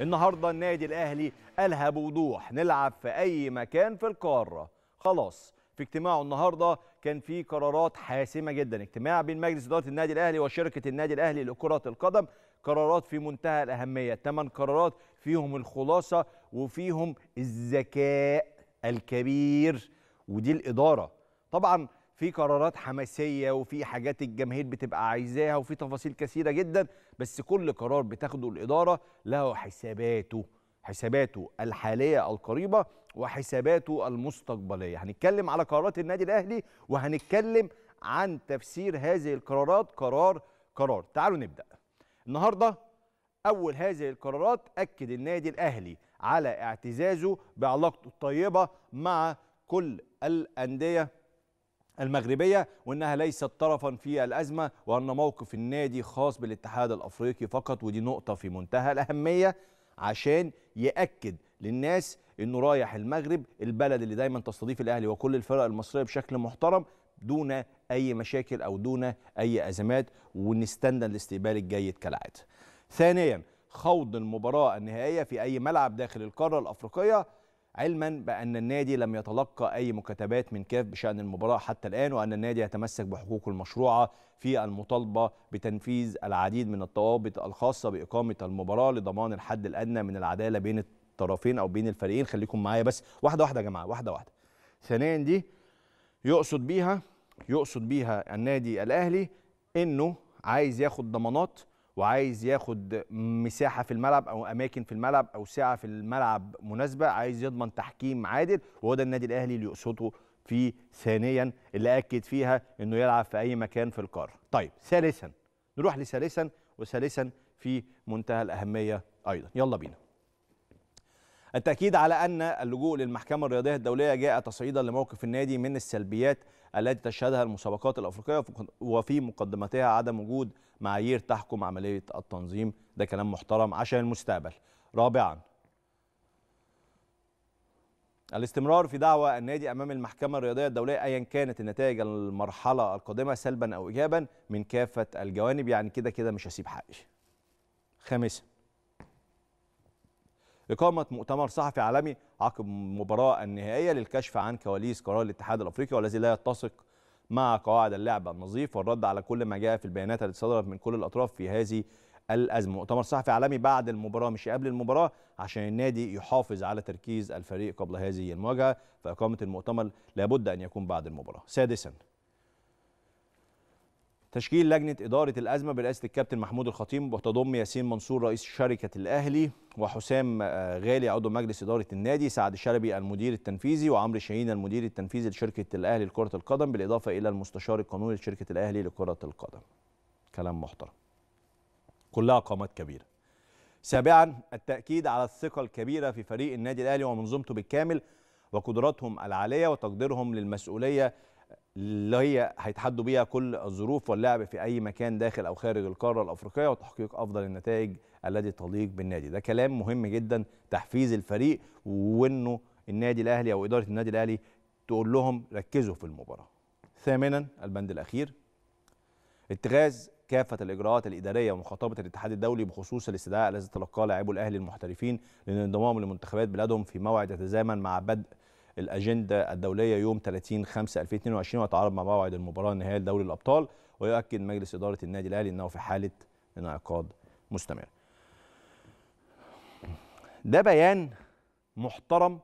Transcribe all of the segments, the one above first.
النهارده النادي الاهلي قالها بوضوح نلعب في اي مكان في القاره خلاص في اجتماعه النهارده كان في قرارات حاسمه جدا اجتماع بين مجلس اداره النادي الاهلي وشركه النادي الاهلي لكره القدم قرارات في منتهى الاهميه ثمان قرارات فيهم الخلاصه وفيهم الذكاء الكبير ودي الاداره طبعا في قرارات حماسيه وفي حاجات الجماهير بتبقى عايزاها وفي تفاصيل كثيره جدا بس كل قرار بتاخده الاداره له حساباته حساباته الحاليه القريبه وحساباته المستقبليه هنتكلم على قرارات النادي الاهلي وهنتكلم عن تفسير هذه القرارات قرار قرار تعالوا نبدا النهارده اول هذه القرارات اكد النادي الاهلي على اعتزازه بعلاقته الطيبه مع كل الانديه المغربية وأنها ليست طرفا في الأزمة وأن موقف النادي خاص بالاتحاد الأفريقي فقط ودي نقطة في منتهى الأهمية عشان يأكد للناس أنه رايح المغرب البلد اللي دايما تستضيف الأهلي وكل الفرق المصرية بشكل محترم دون أي مشاكل أو دون أي أزمات ونستنى الاستقبال الجيد كالعادة ثانيا خوض المباراة النهائية في أي ملعب داخل القارة الأفريقية علما بأن النادي لم يتلقى أي مكاتبات من كاف بشأن المباراة حتى الآن وأن النادي يتمسك بحقوقه المشروعة في المطالبة بتنفيذ العديد من الضوابط الخاصة بإقامة المباراة لضمان الحد الأدنى من العدالة بين الطرفين أو بين الفريقين خليكم معايا بس واحدة واحدة يا جماعة واحدة واحدة ثانيا دي يقصد بيها يقصد بيها النادي الأهلي إنه عايز ياخد ضمانات وعايز ياخد مساحه في الملعب او اماكن في الملعب او ساعه في الملعب مناسبه عايز يضمن تحكيم عادل وهو ده النادي الاهلي اللي يقصده في ثانيا اللي اكد فيها انه يلعب في اي مكان في القاره طيب ثالثا نروح لثالثا وثالثا في منتهى الاهميه ايضا يلا بينا التأكيد على أن اللجوء للمحكمة الرياضية الدولية جاء تصعيدا لموقف النادي من السلبيات التي تشهدها المسابقات الأفريقية وفي مقدمتها عدم وجود معايير تحكم عملية التنظيم ده كلام محترم عشان المستقبل رابعا الاستمرار في دعوى النادي امام المحكمه الرياضيه الدوليه ايا كانت النتائج المرحله القادمه سلبا او ايجابا من كافه الجوانب يعني كده كده مش هسيب حقي. خامسا إقامة مؤتمر صحفي عالمي عقب المباراة النهائية للكشف عن كواليس قرار الاتحاد الأفريقي والذي لا يتسق مع قواعد اللعب النظيف والرد على كل ما جاء في البيانات التي صدرت من كل الأطراف في هذه الأزمة مؤتمر صحفي عالمي بعد المباراة مش قبل المباراة عشان النادي يحافظ على تركيز الفريق قبل هذه المواجهة فإقامة المؤتمر لابد أن يكون بعد المباراة سادساً تشكيل لجنة إدارة الأزمة برئاسة الكابتن محمود الخطيب وتضم ياسين منصور رئيس شركة الأهلي وحسام آه، غالي عضو مجلس إدارة النادي سعد شلبي المدير التنفيذي وعمرو شاهين المدير التنفيذي لشركة الأهلي لكرة القدم بالإضافة إلى المستشار القانوني لشركة الأهلي لكرة القدم كلام محترم كلها قامات كبيرة سابعا التأكيد على الثقة الكبيرة في فريق النادي الأهلي ومنظومته بالكامل وقدراتهم العالية وتقديرهم للمسؤولية اللي هي هيتحدوا بيها كل الظروف واللعب في اي مكان داخل او خارج القاره الافريقيه وتحقيق افضل النتائج التي تليق بالنادي ده كلام مهم جدا تحفيز الفريق وانه النادي الاهلي او اداره النادي الاهلي تقول لهم ركزوا في المباراه ثامنا البند الاخير اتخاذ كافة الإجراءات الإدارية ومخاطبة الاتحاد الدولي بخصوص الاستدعاء الذي تلقاه لاعبو الأهلي المحترفين للانضمام لمنتخبات بلادهم في موعد يتزامن مع بدء الاجنده الدوليه يوم 30 5 2022 ويتعارض مع موعد المباراه النهائيه لدوري الابطال ويؤكد مجلس اداره النادي الاهلي انه في حاله انعقاد مستمر. ده بيان محترم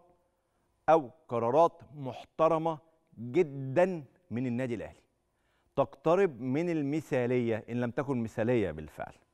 او قرارات محترمه جدا من النادي الاهلي تقترب من المثاليه ان لم تكن مثاليه بالفعل